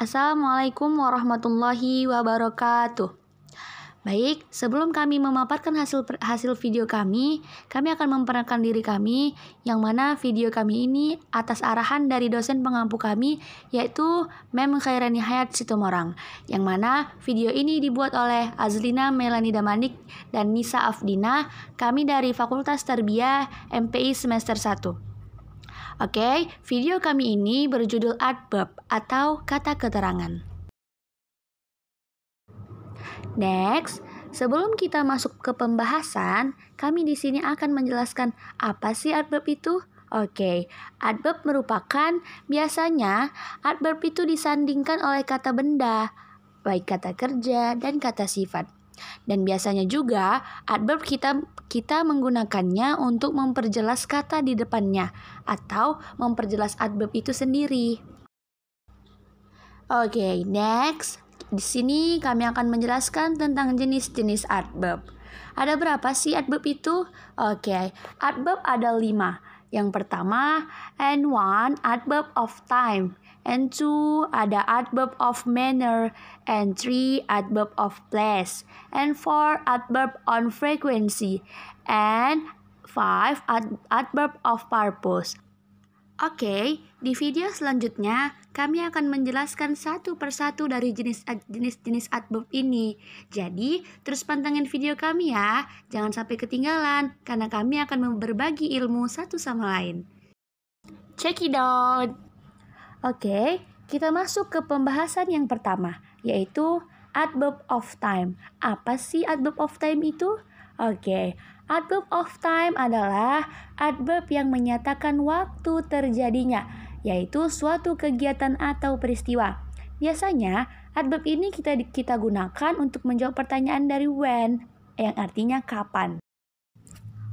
Assalamualaikum warahmatullahi wabarakatuh. Baik, sebelum kami memaparkan hasil hasil video kami, kami akan memperankan diri kami yang mana video kami ini atas arahan dari dosen pengampu kami yaitu Mem Khairani Hayat Situmorang yang mana video ini dibuat oleh Azlina Melani Damanik dan Nisa Afdina kami dari Fakultas Tarbiyah MPI semester 1. Oke, video kami ini berjudul adverb atau kata keterangan. Next, sebelum kita masuk ke pembahasan, kami di sini akan menjelaskan apa sih adverb itu. Oke, okay. adverb merupakan biasanya adverb itu disandingkan oleh kata benda, baik kata kerja dan kata sifat. Dan biasanya juga adverb kita kita menggunakannya untuk memperjelas kata di depannya atau memperjelas adverb itu sendiri. Oke, okay, next. Di sini kami akan menjelaskan tentang jenis-jenis adverb. Ada berapa sih adverb itu? Oke, okay. adverb ada lima. Yang pertama, and one adverb of time, and two ada adverb of manner, and three adverb of place, and four adverb on frequency, and five ad adverb of purpose. Oke, di video selanjutnya kami akan menjelaskan satu persatu dari jenis-jenis adverb ini. Jadi, terus pantengin video kami ya. Jangan sampai ketinggalan, karena kami akan berbagi ilmu satu sama lain. Check it out! Oke, kita masuk ke pembahasan yang pertama, yaitu adverb of time. Apa sih adverb of time itu? Oke, Adverb of time adalah adverb yang menyatakan waktu terjadinya, yaitu suatu kegiatan atau peristiwa. Biasanya, adverb ini kita kita gunakan untuk menjawab pertanyaan dari when, yang artinya kapan.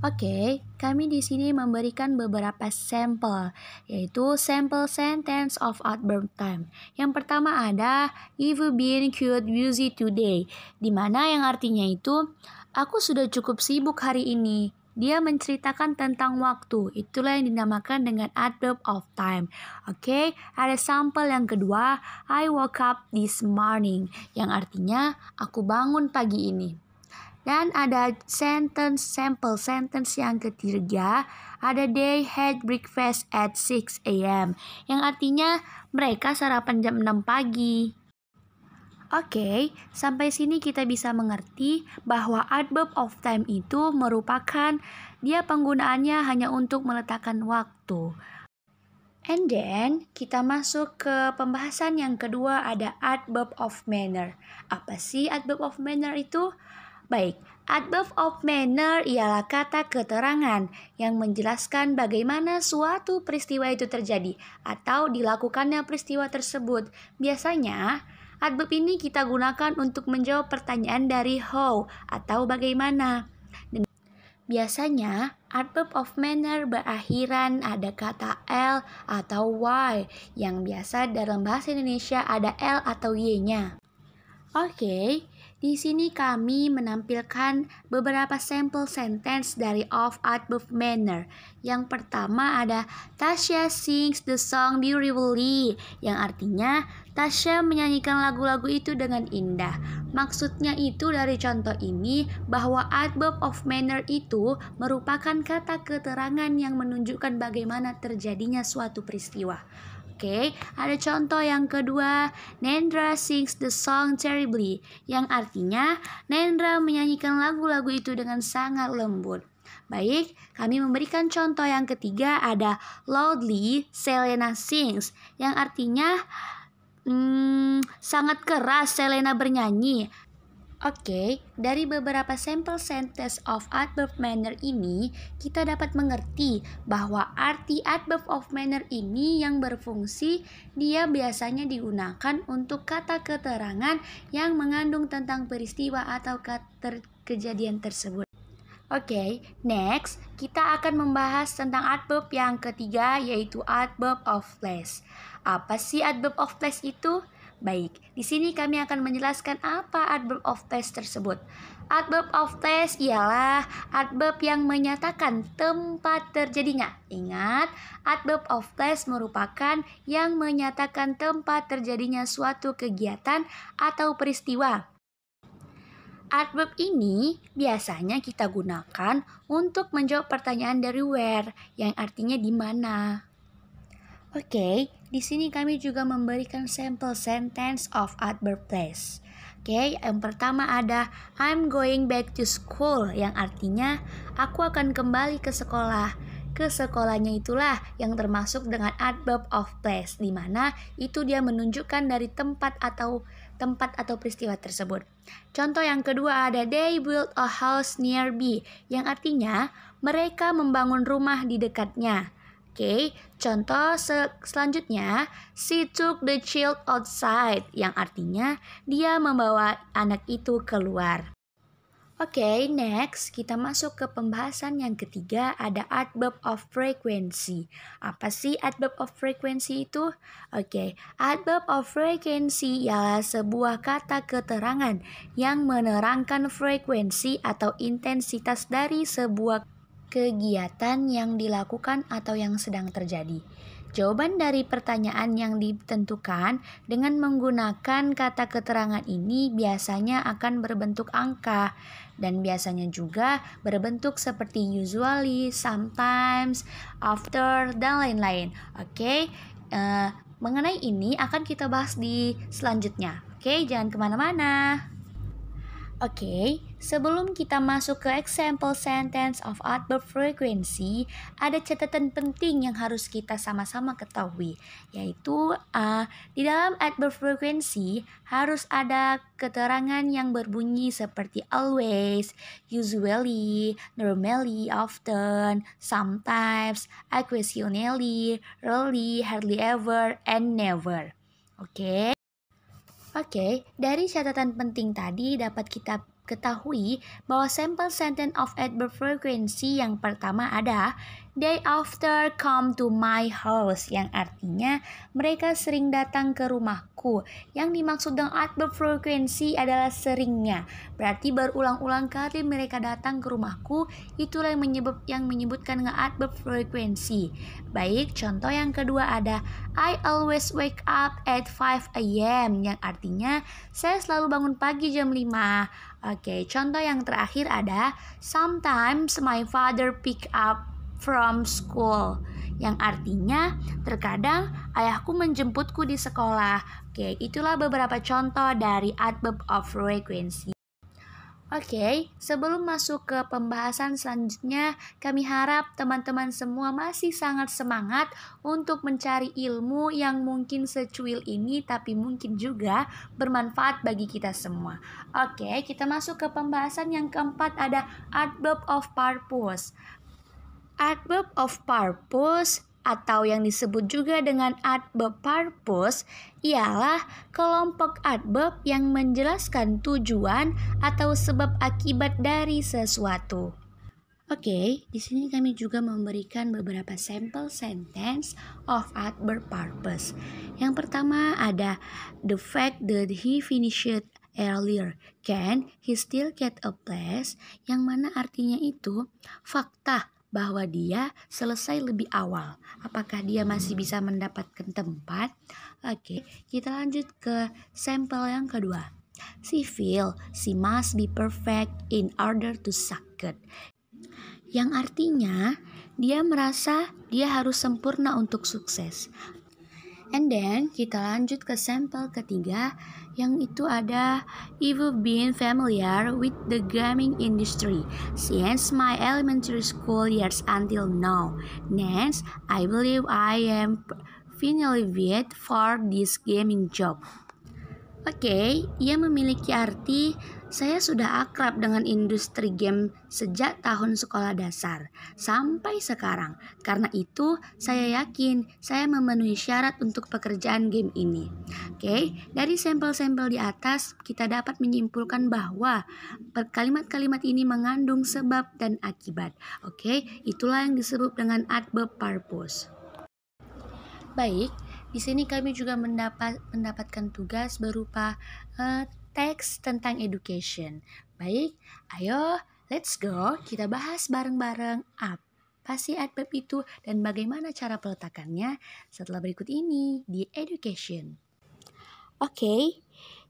Oke, okay, kami di sini memberikan beberapa sampel, yaitu sample sentence of adverb time. Yang pertama ada, you've been cute busy today, di mana yang artinya itu, Aku sudah cukup sibuk hari ini. Dia menceritakan tentang waktu. Itulah yang dinamakan dengan adverb of time. Oke, okay? ada sampel yang kedua. I woke up this morning. Yang artinya, aku bangun pagi ini. Dan ada sentence sample sentence yang ketiga, ada they had breakfast at 6 a.m. yang artinya mereka sarapan jam 6 pagi. Oke, okay, sampai sini kita bisa mengerti bahwa adverb of time itu merupakan dia penggunaannya hanya untuk meletakkan waktu. And then kita masuk ke pembahasan yang kedua ada adverb of manner. Apa sih adverb of manner itu? Baik, adverb of manner ialah kata keterangan yang menjelaskan bagaimana suatu peristiwa itu terjadi atau dilakukannya peristiwa tersebut. Biasanya Adverb ini kita gunakan untuk menjawab pertanyaan dari how atau bagaimana. Biasanya, adverb of manner berakhiran ada kata L atau Y yang biasa dalam bahasa Indonesia ada L atau Y-nya. Oke, okay, di sini kami menampilkan beberapa sampel sentence dari Of Buff Manner. Yang pertama ada Tasha sings the song beautifully, yang artinya Tasha menyanyikan lagu-lagu itu dengan indah. Maksudnya itu dari contoh ini bahwa adverb of manner itu merupakan kata keterangan yang menunjukkan bagaimana terjadinya suatu peristiwa. Oke, okay? ada contoh yang kedua, Nendra sings the song terribly, yang artinya Nendra menyanyikan lagu-lagu itu dengan sangat lembut. Baik, kami memberikan contoh yang ketiga ada loudly Selena sings, yang artinya hmm, sangat keras Selena bernyanyi. Oke, okay, dari beberapa sampel sentence of adverb manner ini, kita dapat mengerti bahwa arti adverb of manner ini yang berfungsi, dia biasanya digunakan untuk kata keterangan yang mengandung tentang peristiwa atau kejadian tersebut. Oke, okay, next kita akan membahas tentang adverb yang ketiga yaitu adverb of place. Apa sih adverb of place itu? Baik, di sini kami akan menjelaskan apa adverb of place tersebut. Adverb of place ialah adverb yang menyatakan tempat terjadinya. Ingat, adverb of place merupakan yang menyatakan tempat terjadinya suatu kegiatan atau peristiwa. Adverb ini biasanya kita gunakan untuk menjawab pertanyaan dari where, yang artinya di mana. Oke, di sini kami juga memberikan sampel sentence of adverb place. Oke, yang pertama ada I'm going back to school yang artinya aku akan kembali ke sekolah. Ke sekolahnya itulah yang termasuk dengan adverb of place di mana itu dia menunjukkan dari tempat atau tempat atau peristiwa tersebut. Contoh yang kedua ada they built a house nearby yang artinya mereka membangun rumah di dekatnya. Oke, okay, contoh sel selanjutnya, she took the child outside, yang artinya dia membawa anak itu keluar. Oke, okay, next kita masuk ke pembahasan yang ketiga ada adverb of frequency. Apa sih adverb of frequency itu? Oke, okay, adverb of frequency ialah sebuah kata keterangan yang menerangkan frekuensi atau intensitas dari sebuah kegiatan yang dilakukan atau yang sedang terjadi. Jawaban dari pertanyaan yang ditentukan dengan menggunakan kata keterangan ini biasanya akan berbentuk angka dan biasanya juga berbentuk seperti usually, sometimes, after, dan lain-lain. Oke, okay? uh, eh, mengenai ini akan kita bahas di selanjutnya. Oke, okay? jangan kemana-mana. Oke, okay, sebelum kita masuk ke example sentence of adverb frequency, ada catatan penting yang harus kita sama-sama ketahui, yaitu A. Uh, di dalam adverb frequency harus ada keterangan yang berbunyi seperti always, usually, normally, often, sometimes, occasionally, rarely, hardly ever, and never. Oke. Okay? Oke, dari catatan penting tadi dapat kita ketahui bahwa sampel sentence of adverb frequency yang pertama ada Day after come to my house yang artinya mereka sering datang ke rumahku. Yang dimaksud dengan adverb frequency adalah seringnya. Berarti berulang-ulang kali mereka datang ke rumahku itulah yang menyebut yang menyebutkan dengan adverb frequency. Baik, contoh yang kedua ada I always wake up at 5 a.m. yang artinya saya selalu bangun pagi jam 5. Oke, contoh yang terakhir ada sometimes my father pick up from school yang artinya terkadang ayahku menjemputku di sekolah. Oke, itulah beberapa contoh dari adverb of frequency. Oke, sebelum masuk ke pembahasan selanjutnya, kami harap teman-teman semua masih sangat semangat untuk mencari ilmu yang mungkin secuil ini, tapi mungkin juga bermanfaat bagi kita semua. Oke, kita masuk ke pembahasan yang keempat ada adverb of purpose. Adverb of purpose atau yang disebut juga dengan adverb purpose ialah kelompok adverb yang menjelaskan tujuan atau sebab akibat dari sesuatu. Oke, okay, di sini kami juga memberikan beberapa sampel sentence of adverb purpose. Yang pertama ada the fact that he finished earlier. Can he still get a place? Yang mana artinya itu fakta bahwa dia selesai lebih awal. Apakah dia masih bisa mendapatkan tempat? Oke, kita lanjut ke sampel yang kedua. She feel she must be perfect in order to succeed. Yang artinya, dia merasa dia harus sempurna untuk sukses. And then kita lanjut ke sampel ketiga yang itu ada You've been familiar with the gaming industry since my elementary school years until now. Next, I believe I am finally fit for this gaming job. Oke, okay, ia memiliki arti saya sudah akrab dengan industri game sejak tahun sekolah dasar sampai sekarang. Karena itu, saya yakin saya memenuhi syarat untuk pekerjaan game ini. Oke, dari sampel-sampel di atas kita dapat menyimpulkan bahwa kalimat-kalimat ini mengandung sebab dan akibat. Oke, itulah yang disebut dengan adverb purpose. Baik, di sini kami juga mendapat mendapatkan tugas berupa uh, teks tentang education. Baik, ayo let's go kita bahas bareng-bareng apa sih adverb itu dan bagaimana cara peletakannya setelah berikut ini di education. Oke, okay,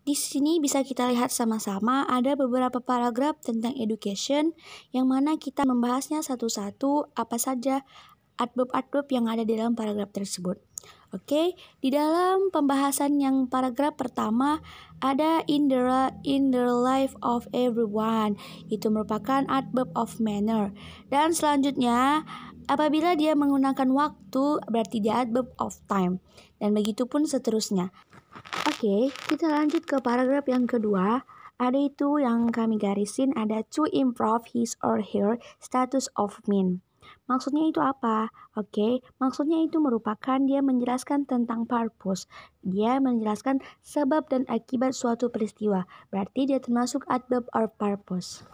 di sini bisa kita lihat sama-sama ada beberapa paragraf tentang education yang mana kita membahasnya satu-satu apa saja adverb-adverb yang ada di dalam paragraf tersebut. Oke, di dalam pembahasan yang paragraf pertama ada in the in the life of everyone. Itu merupakan adverb of manner. Dan selanjutnya apabila dia menggunakan waktu berarti dia adverb of time. Dan begitu pun seterusnya. Oke, kita lanjut ke paragraf yang kedua. Ada itu yang kami garisin ada to improve his or her status of mean. Maksudnya itu apa? Oke, okay? maksudnya itu merupakan dia menjelaskan tentang purpose. Dia menjelaskan sebab dan akibat suatu peristiwa. Berarti dia termasuk adverb or purpose.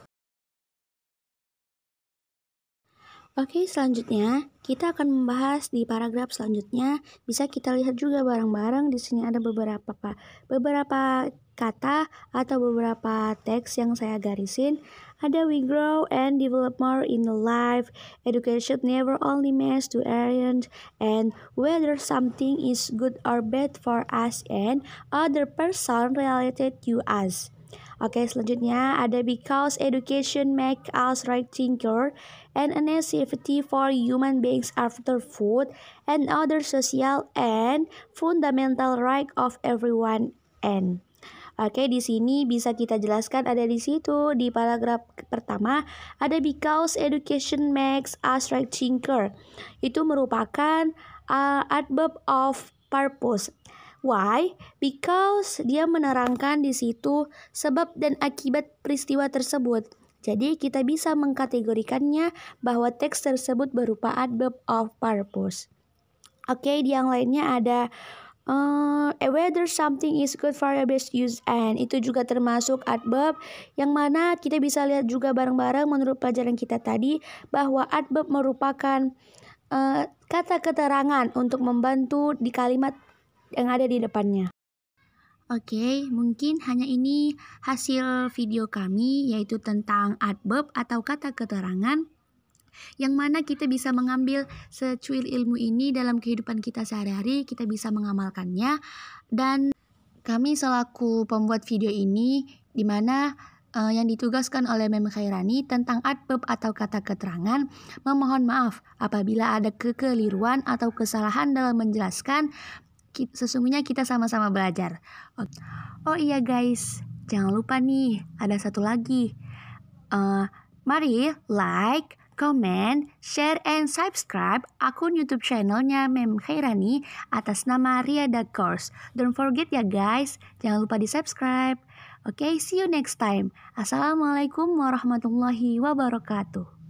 Oke, selanjutnya kita akan membahas di paragraf selanjutnya. Bisa kita lihat juga bareng-bareng di sini ada beberapa apa? beberapa kata atau beberapa teks yang saya garisin. Ada we grow and develop more in life. Education never only means to earn and whether something is good or bad for us and other person related to us. Oke, selanjutnya ada because education make us right thinker and a necessity for human beings after food and other social and fundamental right of everyone and Oke, di sini bisa kita jelaskan ada di situ di paragraf pertama ada because education makes us right thinker. Itu merupakan uh, adverb of purpose. Why? Because dia menerangkan di situ sebab dan akibat peristiwa tersebut. Jadi kita bisa mengkategorikannya bahwa teks tersebut berupa adverb of purpose. Oke, okay, di yang lainnya ada uh, whether something is good for your best use and itu juga termasuk adverb yang mana kita bisa lihat juga bareng-bareng menurut pelajaran kita tadi bahwa adverb merupakan uh, kata keterangan untuk membantu di kalimat yang ada di depannya. Oke, okay, mungkin hanya ini hasil video kami yaitu tentang adverb atau kata keterangan yang mana kita bisa mengambil secuil ilmu ini dalam kehidupan kita sehari-hari, kita bisa mengamalkannya dan kami selaku pembuat video ini di mana uh, yang ditugaskan oleh Mem Khairani tentang adverb atau kata keterangan memohon maaf apabila ada kekeliruan atau kesalahan dalam menjelaskan sesungguhnya kita sama-sama belajar. Oh, iya guys, jangan lupa nih ada satu lagi. Uh, mari like, comment, share, and subscribe akun YouTube channelnya Mem Khairani atas nama Ria The Course. Don't forget ya guys, jangan lupa di subscribe. Oke, okay, see you next time. Assalamualaikum warahmatullahi wabarakatuh.